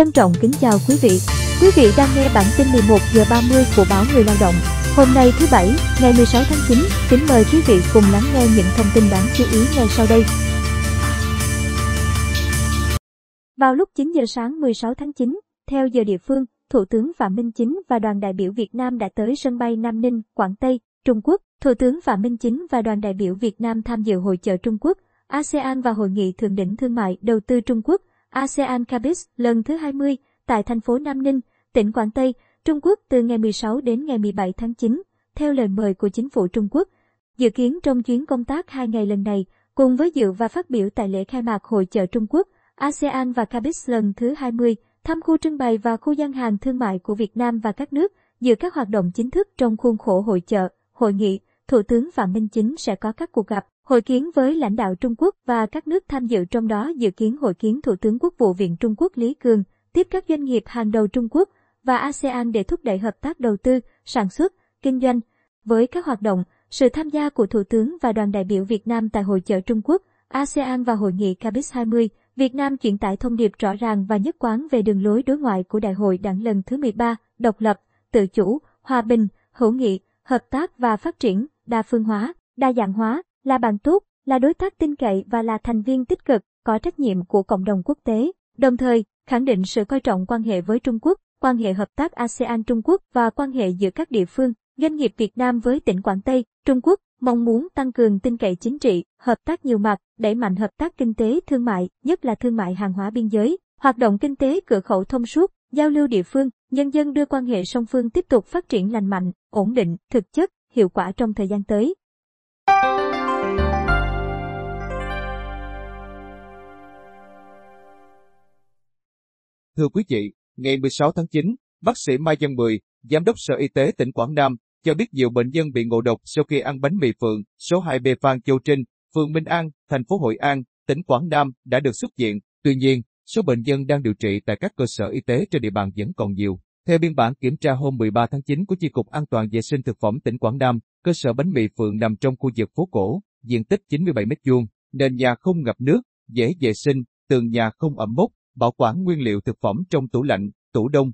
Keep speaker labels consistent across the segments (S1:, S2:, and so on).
S1: Trân trọng kính chào quý vị. Quý vị đang nghe bản tin 11 giờ 30 của báo Người Lao động. Hôm nay thứ Bảy, ngày 16 tháng 9, kính mời quý vị cùng lắng nghe những thông tin đáng chú ý ngay sau đây. Vào lúc 9 giờ sáng 16 tháng 9, theo giờ địa phương, Thủ tướng Phạm Minh Chính và đoàn đại biểu Việt Nam đã tới sân bay Nam Ninh, Quảng Tây, Trung Quốc. Thủ tướng Phạm Minh Chính và đoàn đại biểu Việt Nam tham dự hội chợ Trung Quốc, ASEAN và hội nghị thượng đỉnh thương mại đầu tư Trung Quốc ASEAN Cabis lần thứ 20 tại thành phố Nam Ninh, tỉnh Quảng Tây, Trung Quốc từ ngày 16 đến ngày 17 tháng 9, theo lời mời của chính phủ Trung Quốc. Dự kiến trong chuyến công tác hai ngày lần này, cùng với dự và phát biểu tại lễ khai mạc Hội chợ Trung Quốc, ASEAN và Cabis lần thứ 20, thăm khu trưng bày và khu gian hàng thương mại của Việt Nam và các nước, dự các hoạt động chính thức trong khuôn khổ hội chợ, hội nghị, Thủ tướng Phạm Minh Chính sẽ có các cuộc gặp, hội kiến với lãnh đạo Trung Quốc và các nước tham dự trong đó dự kiến hội kiến Thủ tướng Quốc vụ viện Trung Quốc Lý Cường, tiếp các doanh nghiệp hàng đầu Trung Quốc và ASEAN để thúc đẩy hợp tác đầu tư, sản xuất, kinh doanh. Với các hoạt động, sự tham gia của Thủ tướng và đoàn đại biểu Việt Nam tại Hội chợ Trung Quốc, ASEAN và Hội nghị CABIS 20, Việt Nam chuyển tải thông điệp rõ ràng và nhất quán về đường lối đối ngoại của Đại hội Đảng lần thứ 13, độc lập, tự chủ, hòa bình, hữu nghị, hợp tác và phát triển đa phương hóa, đa dạng hóa, là bạn tốt, là đối tác tin cậy và là thành viên tích cực, có trách nhiệm của cộng đồng quốc tế, đồng thời khẳng định sự coi trọng quan hệ với Trung Quốc, quan hệ hợp tác ASEAN Trung Quốc và quan hệ giữa các địa phương, doanh nghiệp Việt Nam với tỉnh Quảng Tây, Trung Quốc mong muốn tăng cường tin cậy chính trị, hợp tác nhiều mặt, đẩy mạnh hợp tác kinh tế thương mại, nhất là thương mại hàng hóa biên giới, hoạt động kinh tế cửa khẩu thông suốt, giao lưu địa phương, nhân dân đưa quan hệ song phương tiếp tục phát triển lành mạnh, ổn định, thực chất, hiệu quả trong thời gian tới.
S2: Thưa quý vị, ngày 16 tháng 9, bác sĩ Mai Văn Mười, Giám đốc Sở Y tế tỉnh Quảng Nam, cho biết nhiều bệnh nhân bị ngộ độc sau khi ăn bánh mì phượng số 2B Phan Châu Trinh, phường Minh An, thành phố Hội An, tỉnh Quảng Nam đã được xuất viện. Tuy nhiên, số bệnh nhân đang điều trị tại các cơ sở y tế trên địa bàn vẫn còn nhiều. Theo biên bản kiểm tra hôm 13 tháng 9 của Chi cục An toàn vệ sinh thực phẩm tỉnh Quảng Nam, cơ sở bánh mì Phượng nằm trong khu vực phố cổ, diện tích 97 m2, nền nhà không ngập nước, dễ vệ sinh, tường nhà không ẩm mốc, bảo quản nguyên liệu thực phẩm trong tủ lạnh, tủ đông.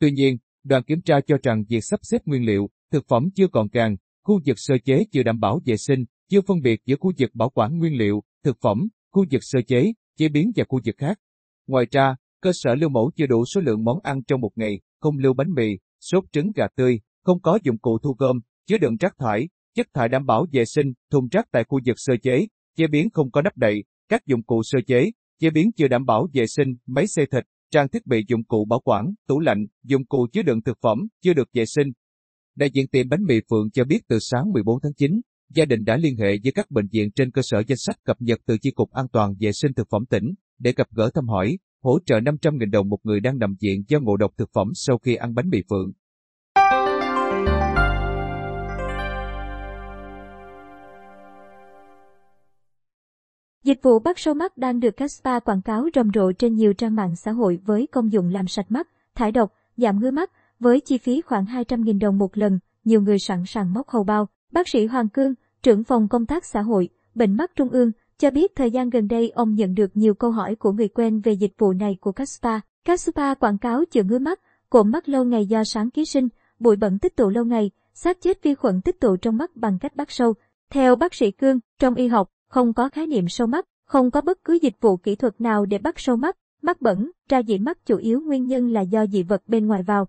S2: Tuy nhiên, đoàn kiểm tra cho rằng việc sắp xếp nguyên liệu, thực phẩm chưa còn càng, khu vực sơ chế chưa đảm bảo vệ sinh, chưa phân biệt giữa khu vực bảo quản nguyên liệu, thực phẩm, khu vực sơ chế, chế biến và khu vực khác. Ngoài ra, cơ sở lưu mẫu chưa đủ số lượng món ăn trong một ngày, không lưu bánh mì, sốt trứng gà tươi, không có dụng cụ thu gom, chứa đựng rác thải, chất thải đảm bảo vệ sinh, thùng rác tại khu vực sơ chế, chế biến không có nắp đậy, các dụng cụ sơ chế, chế biến chưa đảm bảo vệ sinh, máy xay thịt, trang thiết bị dụng cụ bảo quản, tủ lạnh, dụng cụ chứa đựng thực phẩm chưa được vệ sinh. Đại diện tiệm bánh mì Phượng cho biết từ sáng 14 tháng 9, gia đình đã liên hệ với các bệnh viện trên cơ sở danh sách cập nhật từ Chi cục An toàn vệ sinh thực phẩm tỉnh để gặp gỡ thăm hỏi, hỗ trợ 500.000 đồng một người đang nằm viện do ngộ độc thực phẩm sau khi ăn bánh mì phượng.
S1: Dịch vụ bắt sâu mắt đang được các spa quảng cáo rầm rộ trên nhiều trang mạng xã hội với công dụng làm sạch mắt, thải độc, giảm ngứa mắt, với chi phí khoảng 200.000 đồng một lần, nhiều người sẵn sàng móc hầu bao. Bác sĩ Hoàng Cương, trưởng phòng công tác xã hội, bệnh mắt trung ương, cho biết thời gian gần đây ông nhận được nhiều câu hỏi của người quen về dịch vụ này của các spa. Các spa quảng cáo chữa ngứa mắt, cộm mắt lâu ngày do sáng ký sinh, bụi bẩn tích tụ lâu ngày, sát chết vi khuẩn tích tụ trong mắt bằng cách bắt sâu. Theo bác sĩ Cương, trong y học, không có khái niệm sâu mắt, không có bất cứ dịch vụ kỹ thuật nào để bắt sâu mắt, mắt bẩn, ra dị mắt chủ yếu nguyên nhân là do dị vật bên ngoài vào.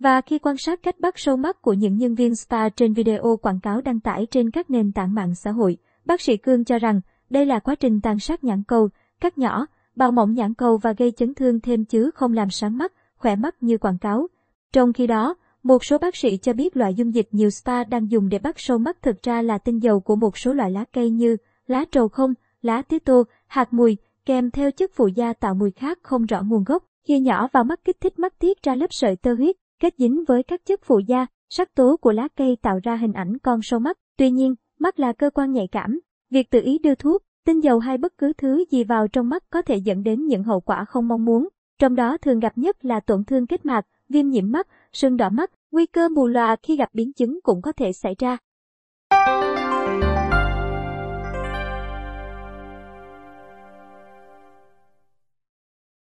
S1: Và khi quan sát cách bắt sâu mắt của những nhân viên spa trên video quảng cáo đăng tải trên các nền tảng mạng xã hội, bác sĩ Cương cho rằng đây là quá trình tàn sát nhãn cầu, cắt nhỏ, bào mỏng nhãn cầu và gây chấn thương thêm chứ không làm sáng mắt, khỏe mắt như quảng cáo. Trong khi đó, một số bác sĩ cho biết loại dung dịch nhiều spa đang dùng để bắt sâu mắt thực ra là tinh dầu của một số loại lá cây như lá trầu không, lá tía tô, hạt mùi, kèm theo chất phụ da tạo mùi khác không rõ nguồn gốc. Khi nhỏ vào mắt kích thích mắt tiết ra lớp sợi tơ huyết, kết dính với các chất phụ da, sắc tố của lá cây tạo ra hình ảnh con sâu mắt. Tuy nhiên, mắt là cơ quan nhạy cảm, Việc tự ý đưa thuốc, tinh dầu hay bất cứ thứ gì vào trong mắt có thể dẫn đến những hậu quả không mong muốn, trong đó thường gặp nhất là tổn thương kết mạc, viêm nhiễm mắt, sưng đỏ mắt, nguy cơ mù lòa khi gặp biến chứng cũng có thể xảy ra.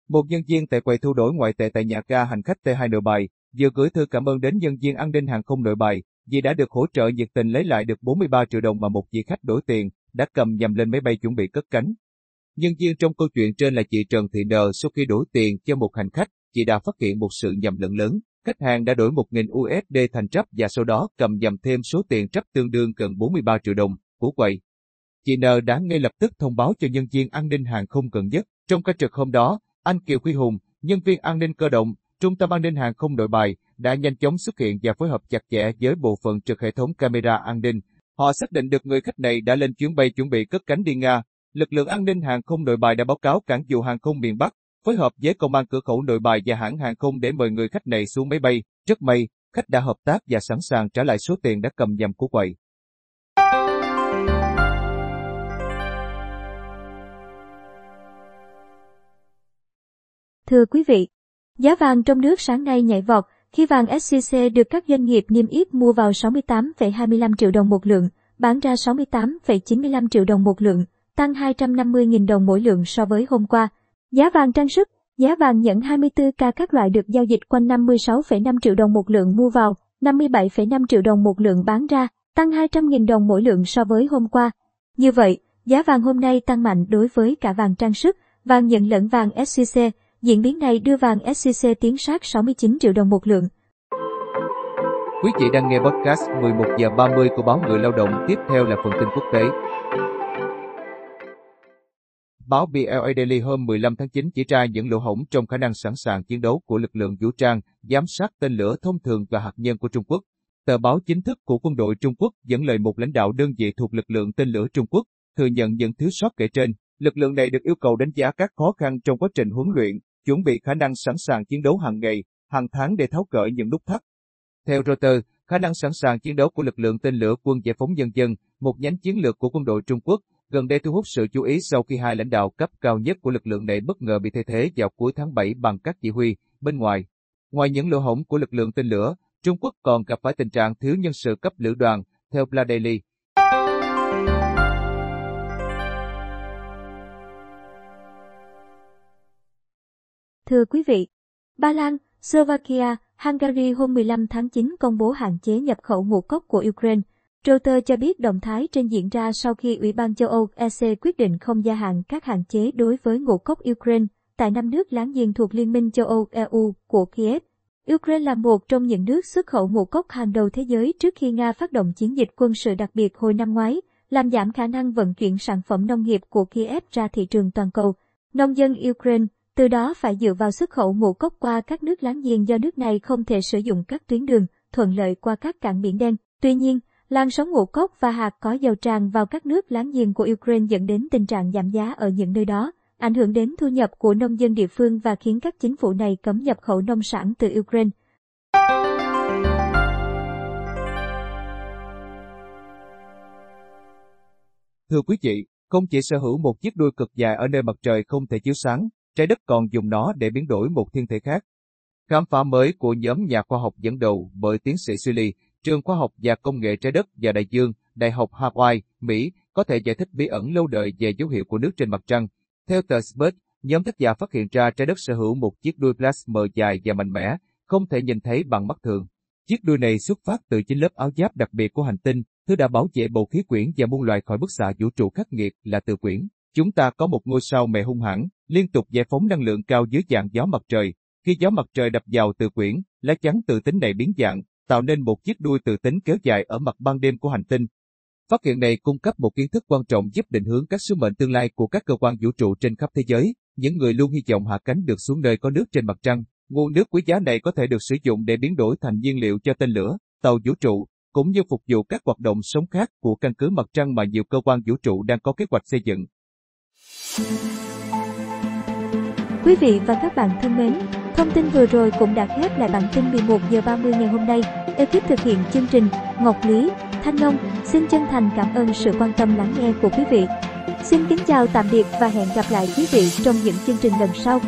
S2: Một nhân viên tại quầy thu đổi ngoại tệ tại nhà ga hành khách T2 nội bài vừa gửi thư cảm ơn đến nhân viên an ninh hàng không nội bài vì đã được hỗ trợ nhiệt tình lấy lại được 43 triệu đồng mà một vị khách đổi tiền đã cầm nhầm lên máy bay chuẩn bị cất cánh. Nhân viên trong câu chuyện trên là chị Trần Thị Nờ sau khi đổi tiền cho một hành khách, chị đã phát hiện một sự nhầm lẫn lớn. Khách hàng đã đổi 1.000 USD thành trấp và sau đó cầm nhầm thêm số tiền trấp tương đương gần 43 triệu đồng của quầy. Chị Nờ đã ngay lập tức thông báo cho nhân viên an ninh hàng không gần nhất. Trong ca trực hôm đó, anh Kiều Huy Hùng, nhân viên an ninh cơ động, Trung tâm an ninh hàng không đội bài đã nhanh chóng xuất hiện và phối hợp chặt chẽ với bộ phận trực hệ thống camera an ninh Họ xác định được người khách này đã lên chuyến bay chuẩn bị cất cánh đi Nga. Lực lượng an ninh hàng không nội bài đã báo cáo cảng vụ hàng không miền Bắc, phối hợp với công an cửa khẩu nội bài và hãng hàng không để mời người khách này xuống máy bay. Rất may, khách đã hợp tác và sẵn sàng trả lại số tiền đã cầm nhầm của quầy.
S1: Thưa quý vị, giá vàng trong nước sáng nay nhảy vọt, khi vàng SCC được các doanh nghiệp niêm yết mua vào 68,25 triệu đồng một lượng, bán ra 68,95 triệu đồng một lượng, tăng 250.000 đồng mỗi lượng so với hôm qua. Giá vàng trang sức, giá vàng nhẫn 24K các loại được giao dịch quanh 56,5 triệu đồng một lượng mua vào, 57,5 triệu đồng một lượng bán ra, tăng 200.000 đồng mỗi lượng so với hôm qua. Như vậy, giá vàng hôm nay tăng mạnh đối với cả vàng trang sức, vàng nhẫn lẫn vàng SCC diễn biến này đưa vàng SJC tiến sát 69 triệu đồng một lượng.
S2: Quý vị đang nghe podcast 11 giờ 30 của báo Người Lao động, tiếp theo là phần tin quốc tế. Báo BLA Daily hôm 15 tháng 9 chỉ ra những lỗ hổng trong khả năng sẵn sàng chiến đấu của lực lượng vũ trang, giám sát tên lửa thông thường và hạt nhân của Trung Quốc. Tờ báo chính thức của quân đội Trung Quốc dẫn lời một lãnh đạo đơn vị thuộc lực lượng tên lửa Trung Quốc, thừa nhận những thiếu sót kể trên. Lực lượng này được yêu cầu đánh giá các khó khăn trong quá trình huấn luyện, chuẩn bị khả năng sẵn sàng chiến đấu hàng ngày, hàng tháng để tháo cỡ những nút thắt. Theo Reuters, khả năng sẵn sàng chiến đấu của lực lượng tên lửa quân giải phóng dân dân, một nhánh chiến lược của quân đội Trung Quốc, gần đây thu hút sự chú ý sau khi hai lãnh đạo cấp cao nhất của lực lượng này bất ngờ bị thay thế vào cuối tháng 7 bằng các chỉ huy bên ngoài. Ngoài những lỗ hổng của lực lượng tên lửa, Trung Quốc còn gặp phải tình trạng thiếu nhân sự cấp lữ đoàn, theo Bla Daily.
S1: Thưa quý vị, Ba Lan, Slovakia, Hungary hôm 15 tháng 9 công bố hạn chế nhập khẩu ngũ cốc của Ukraine. Reuters cho biết động thái trên diễn ra sau khi Ủy ban châu Âu EC quyết định không gia hạn các hạn chế đối với ngũ cốc Ukraine tại năm nước láng giềng thuộc Liên minh châu Âu EU của Kiev. Ukraine là một trong những nước xuất khẩu ngũ cốc hàng đầu thế giới trước khi Nga phát động chiến dịch quân sự đặc biệt hồi năm ngoái, làm giảm khả năng vận chuyển sản phẩm nông nghiệp của Kiev ra thị trường toàn cầu. Nông dân Ukraine từ đó phải dựa vào xuất khẩu ngũ cốc qua các nước láng giềng do nước này không thể sử dụng các tuyến đường thuận lợi qua các cảng biển đen. Tuy nhiên, làn sóng ngũ cốc và hạt có dầu tràn vào các nước láng giềng của Ukraine dẫn đến tình trạng giảm giá ở những nơi đó, ảnh hưởng đến thu nhập của nông dân địa phương và khiến các chính phủ này cấm nhập khẩu nông sản từ Ukraine.
S2: Thưa quý vị, không chỉ sở hữu một chiếc đuôi cực dài ở nơi mặt trời không thể chiếu sáng, Trái đất còn dùng nó để biến đổi một thiên thể khác. Khám phá mới của nhóm nhà khoa học dẫn đầu bởi tiến sĩ Silly, Trường Khoa học và Công nghệ Trái đất và Đại dương, Đại học Hawaii, Mỹ có thể giải thích bí ẩn lâu đời về dấu hiệu của nước trên mặt trăng. Theo tờ Spurt, nhóm tác giả phát hiện ra trái đất sở hữu một chiếc đuôi plasma dài và mạnh mẽ, không thể nhìn thấy bằng mắt thường. Chiếc đuôi này xuất phát từ chính lớp áo giáp đặc biệt của hành tinh, thứ đã bảo vệ bầu khí quyển và muôn loài khỏi bức xạ vũ trụ khắc nghiệt là từ quyển. Chúng ta có một ngôi sao mẹ hung hãn, liên tục giải phóng năng lượng cao dưới dạng gió mặt trời. Khi gió mặt trời đập vào từ quyển, lá chắn từ tính này biến dạng, tạo nên một chiếc đuôi từ tính kéo dài ở mặt ban đêm của hành tinh. Phát hiện này cung cấp một kiến thức quan trọng giúp định hướng các sứ mệnh tương lai của các cơ quan vũ trụ trên khắp thế giới, những người luôn hy vọng hạ cánh được xuống nơi có nước trên mặt trăng. Nguồn nước quý giá này có thể được sử dụng để biến đổi thành nhiên liệu cho tên lửa, tàu vũ trụ, cũng như phục vụ các hoạt động sống khác của căn cứ mặt trăng mà nhiều cơ quan vũ trụ đang có kế hoạch xây dựng.
S1: Quý vị và các bạn thân mến, thông tin vừa rồi cũng đã khép lại bản tin 11 giờ 30 ngày hôm nay. Ekip thực hiện chương trình Ngọc Lý, Thanh Long xin chân thành cảm ơn sự quan tâm lắng nghe của quý vị. Xin kính chào tạm biệt và hẹn gặp lại quý vị trong những chương trình
S2: lần sau.